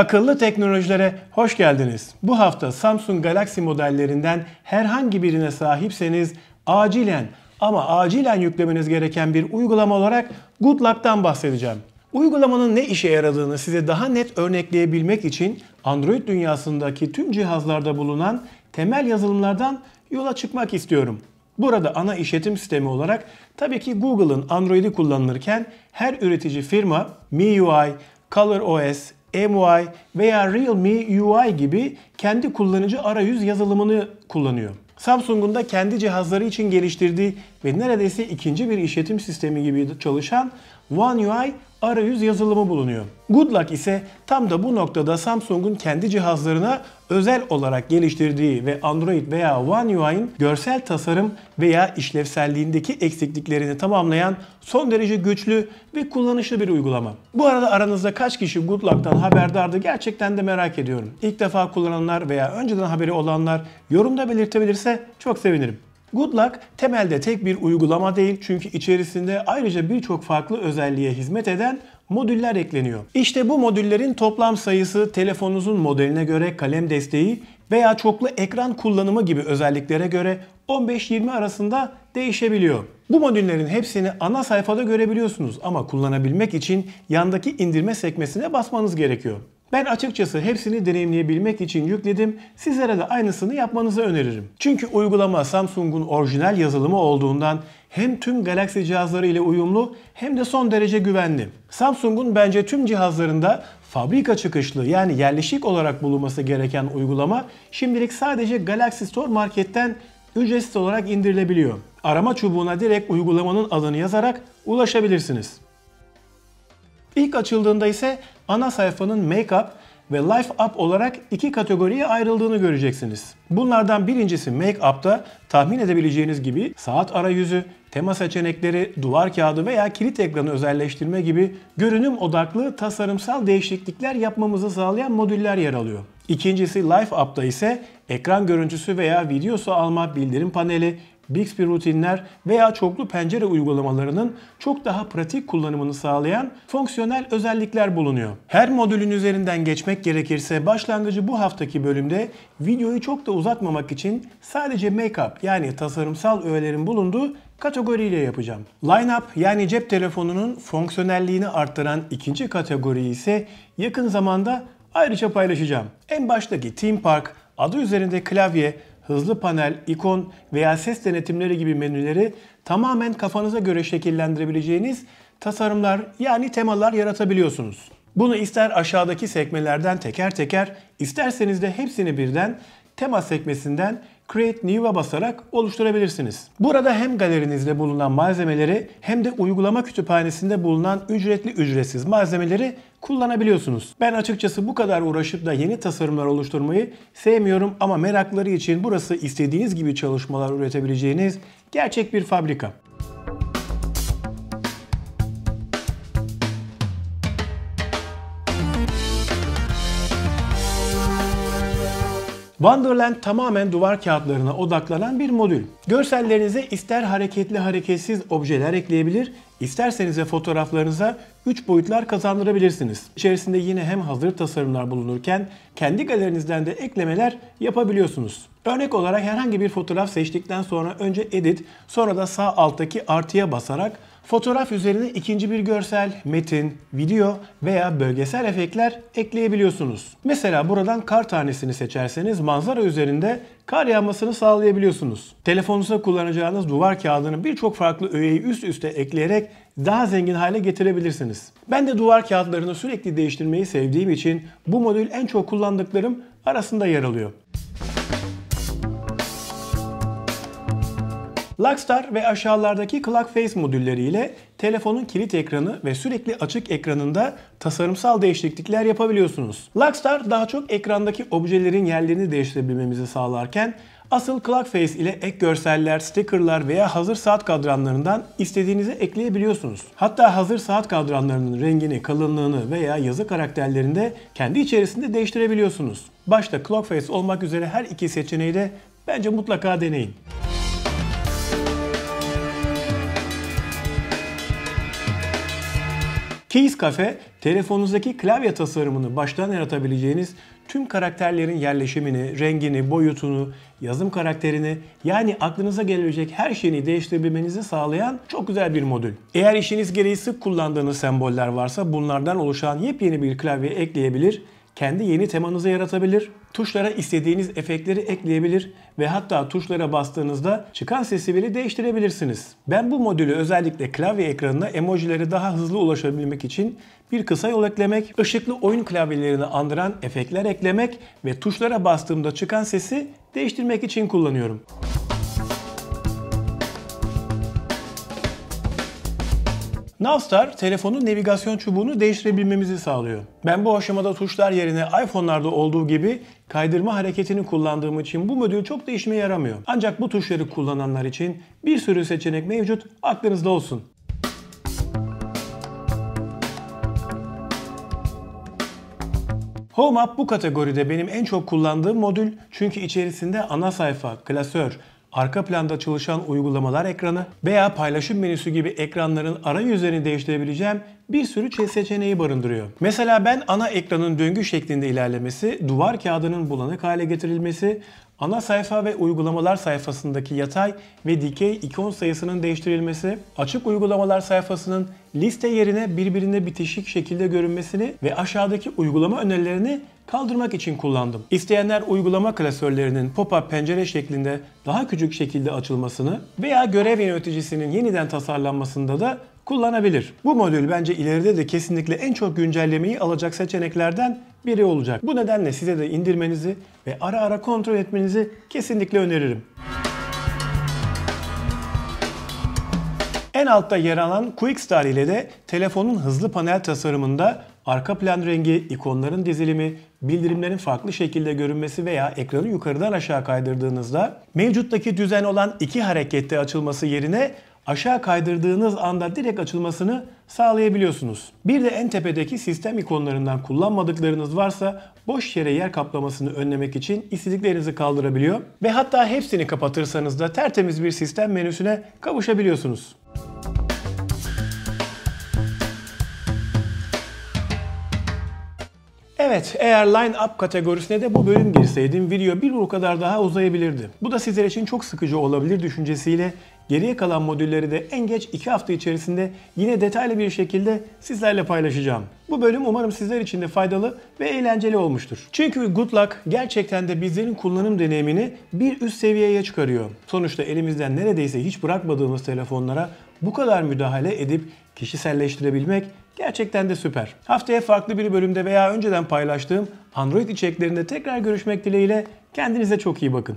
Akıllı teknolojilere hoş geldiniz. Bu hafta Samsung Galaxy modellerinden herhangi birine sahipseniz acilen ama acilen yüklemeniz gereken bir uygulama olarak GoodLock'tan bahsedeceğim. Uygulamanın ne işe yaradığını size daha net örnekleyebilmek için Android dünyasındaki tüm cihazlarda bulunan temel yazılımlardan yola çıkmak istiyorum. Burada ana işletim sistemi olarak tabii ki Google'ın Android'i kullanılırken her üretici firma MIUI, ColorOS, MY veya Realme UI gibi kendi kullanıcı arayüz yazılımını kullanıyor. Samsung'un da kendi cihazları için geliştirdiği ve neredeyse ikinci bir işletim sistemi gibi çalışan One UI arayüz yazılımı bulunuyor. GoodLuck ise tam da bu noktada Samsung'un kendi cihazlarına özel olarak geliştirdiği ve Android veya One UI'nin görsel tasarım veya işlevselliğindeki eksikliklerini tamamlayan son derece güçlü ve kullanışlı bir uygulama. Bu arada aranızda kaç kişi GoodLuck'tan haberdardı gerçekten de merak ediyorum. İlk defa kullananlar veya önceden haberi olanlar yorumda belirtebilirse çok sevinirim. Good temelde tek bir uygulama değil çünkü içerisinde ayrıca birçok farklı özelliğe hizmet eden modüller ekleniyor. İşte bu modüllerin toplam sayısı telefonunuzun modeline göre kalem desteği veya çoklu ekran kullanımı gibi özelliklere göre 15-20 arasında değişebiliyor. Bu modüllerin hepsini ana sayfada görebiliyorsunuz ama kullanabilmek için yandaki indirme sekmesine basmanız gerekiyor. Ben açıkçası hepsini deneyimleyebilmek için yükledim. Sizlere de aynısını yapmanızı öneririm. Çünkü uygulama Samsung'un orijinal yazılımı olduğundan hem tüm Galaxy cihazları ile uyumlu hem de son derece güvenli. Samsung'un bence tüm cihazlarında fabrika çıkışlı yani yerleşik olarak bulunması gereken uygulama şimdilik sadece Galaxy Store marketten ücretsiz olarak indirilebiliyor. Arama çubuğuna direkt uygulamanın adını yazarak ulaşabilirsiniz. İlk açıldığında ise ana sayfanın Makeup ve Life Up olarak iki kategoriye ayrıldığını göreceksiniz. Bunlardan birincisi Make Up'ta tahmin edebileceğiniz gibi saat arayüzü, tema seçenekleri, duvar kağıdı veya kilit ekranı özelleştirme gibi görünüm odaklı tasarımsal değişiklikler yapmamızı sağlayan modüller yer alıyor. İkincisi Life Up'ta ise ekran görüntüsü veya videosu alma, bildirim paneli, Bixby rutinler veya çoklu pencere uygulamalarının çok daha pratik kullanımını sağlayan fonksiyonel özellikler bulunuyor. Her modülün üzerinden geçmek gerekirse başlangıcı bu haftaki bölümde videoyu çok da uzatmamak için sadece make-up yani tasarımsal öğelerin bulunduğu kategoriyle yapacağım. Line-up yani cep telefonunun fonksiyonelliğini arttıran ikinci kategori ise yakın zamanda ayrıca paylaşacağım. En baştaki Theme Park adı üzerinde klavye, hızlı panel, ikon veya ses denetimleri gibi menüleri tamamen kafanıza göre şekillendirebileceğiniz tasarımlar yani temalar yaratabiliyorsunuz. Bunu ister aşağıdaki sekmelerden teker teker, isterseniz de hepsini birden tema sekmesinden Create New'a basarak oluşturabilirsiniz. Burada hem galerinizde bulunan malzemeleri hem de uygulama kütüphanesinde bulunan ücretli ücretsiz malzemeleri kullanabiliyorsunuz. Ben açıkçası bu kadar uğraşıp da yeni tasarımlar oluşturmayı sevmiyorum ama merakları için burası istediğiniz gibi çalışmalar üretebileceğiniz gerçek bir fabrika. Wonderland tamamen duvar kağıtlarına odaklanan bir modül. Görsellerinize ister hareketli hareketsiz objeler ekleyebilir, isterseniz de fotoğraflarınıza 3 boyutlar kazandırabilirsiniz. İçerisinde yine hem hazır tasarımlar bulunurken kendi galerinizden de eklemeler yapabiliyorsunuz. Örnek olarak herhangi bir fotoğraf seçtikten sonra önce edit, sonra da sağ alttaki artıya basarak Fotoğraf üzerine ikinci bir görsel, metin, video veya bölgesel efektler ekleyebiliyorsunuz. Mesela buradan kar tanesini seçerseniz manzara üzerinde kar yağmasını sağlayabiliyorsunuz. Telefonunuza kullanacağınız duvar kağıdını birçok farklı öğeyi üst üste ekleyerek daha zengin hale getirebilirsiniz. Ben de duvar kağıtlarını sürekli değiştirmeyi sevdiğim için bu modül en çok kullandıklarım arasında yer alıyor. Luckstar ve aşağılardaki Clock Face modülleri ile telefonun kilit ekranı ve sürekli açık ekranında tasarımsal değişiklikler yapabiliyorsunuz. Luckstar daha çok ekrandaki objelerin yerlerini değiştirebilmemizi sağlarken Asıl Clockface ile ek görseller, stickerlar veya hazır saat kadranlarından istediğinizi ekleyebiliyorsunuz. Hatta hazır saat kadranlarının rengini, kalınlığını veya yazı karakterlerinde kendi içerisinde değiştirebiliyorsunuz. Başta Clockface olmak üzere her iki seçeneği de bence mutlaka deneyin. Keys Cafe, telefonunuzdaki klavye tasarımını baştan yaratabileceğiniz tüm karakterlerin yerleşimini, rengini, boyutunu, yazım karakterini yani aklınıza gelebilecek her şeyini değiştirebilmenizi sağlayan çok güzel bir modül. Eğer işiniz gereği sık kullandığınız semboller varsa bunlardan oluşan yepyeni bir klavye ekleyebilir kendi yeni temanızı yaratabilir, tuşlara istediğiniz efektleri ekleyebilir ve hatta tuşlara bastığınızda çıkan sesi bile değiştirebilirsiniz. Ben bu modülü özellikle klavye ekranına emoji'leri daha hızlı ulaşabilmek için bir kısa yol eklemek, ışıklı oyun klavyelerini andıran efektler eklemek ve tuşlara bastığımda çıkan sesi değiştirmek için kullanıyorum. Navstar telefonun navigasyon çubuğunu değiştirebilmemizi sağlıyor. Ben bu aşamada tuşlar yerine iPhone'larda olduğu gibi kaydırma hareketini kullandığım için bu modül çok da yaramıyor. Ancak bu tuşları kullananlar için bir sürü seçenek mevcut aklınızda olsun. Home App bu kategoride benim en çok kullandığım modül çünkü içerisinde ana sayfa, klasör, arka planda çalışan uygulamalar ekranı veya paylaşım menüsü gibi ekranların arayüzlerini değiştirebileceğim bir sürü şey seçeneği barındırıyor. Mesela ben ana ekranın döngü şeklinde ilerlemesi, duvar kağıdının bulanık hale getirilmesi, Ana sayfa ve uygulamalar sayfasındaki yatay ve dikey ikon sayısının değiştirilmesi, açık uygulamalar sayfasının liste yerine birbirine bitişik şekilde görünmesini ve aşağıdaki uygulama önerilerini kaldırmak için kullandım. İsteyenler uygulama klasörlerinin pop-up pencere şeklinde daha küçük şekilde açılmasını veya görev yöneticisinin yeniden tasarlanmasında da kullanabilir. Bu modül bence ileride de kesinlikle en çok güncellemeyi alacak seçeneklerden biri olacak. Bu nedenle size de indirmenizi ve ara ara kontrol etmenizi kesinlikle öneririm. En altta yer alan Quick Star ile de telefonun hızlı panel tasarımında arka plan rengi, ikonların dizilimi, bildirimlerin farklı şekilde görünmesi veya ekranı yukarıdan aşağı kaydırdığınızda mevcuttaki düzen olan iki harekette açılması yerine aşağı kaydırdığınız anda direkt açılmasını sağlayabiliyorsunuz. Bir de en tepedeki sistem ikonlarından kullanmadıklarınız varsa boş yere yer kaplamasını önlemek için istediklerinizi kaldırabiliyor ve hatta hepsini kapatırsanız da tertemiz bir sistem menüsüne kavuşabiliyorsunuz. Evet, eğer line up kategorisine de bu bölüm girseydim video bir o kadar daha uzayabilirdi. Bu da sizler için çok sıkıcı olabilir düşüncesiyle Geriye kalan modülleri de en geç 2 hafta içerisinde yine detaylı bir şekilde sizlerle paylaşacağım. Bu bölüm umarım sizler için de faydalı ve eğlenceli olmuştur. Çünkü GoodLuck gerçekten de bizlerin kullanım deneyimini bir üst seviyeye çıkarıyor. Sonuçta elimizden neredeyse hiç bırakmadığımız telefonlara bu kadar müdahale edip kişiselleştirebilmek gerçekten de süper. Haftaya farklı bir bölümde veya önceden paylaştığım Android içeriklerinde tekrar görüşmek dileğiyle kendinize çok iyi bakın.